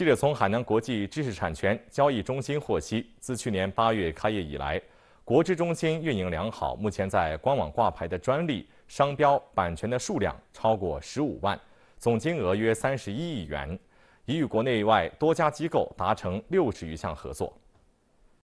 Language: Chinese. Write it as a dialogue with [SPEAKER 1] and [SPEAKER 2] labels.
[SPEAKER 1] 记者从海南国际知识产权交易中心获悉，自去年八月开业以来，国知中心运营良好。目前在官网挂牌的专利、商标、版权的数量超过十五万，总金额约三十一亿元，已与国内外多家机构达成六十余项合作。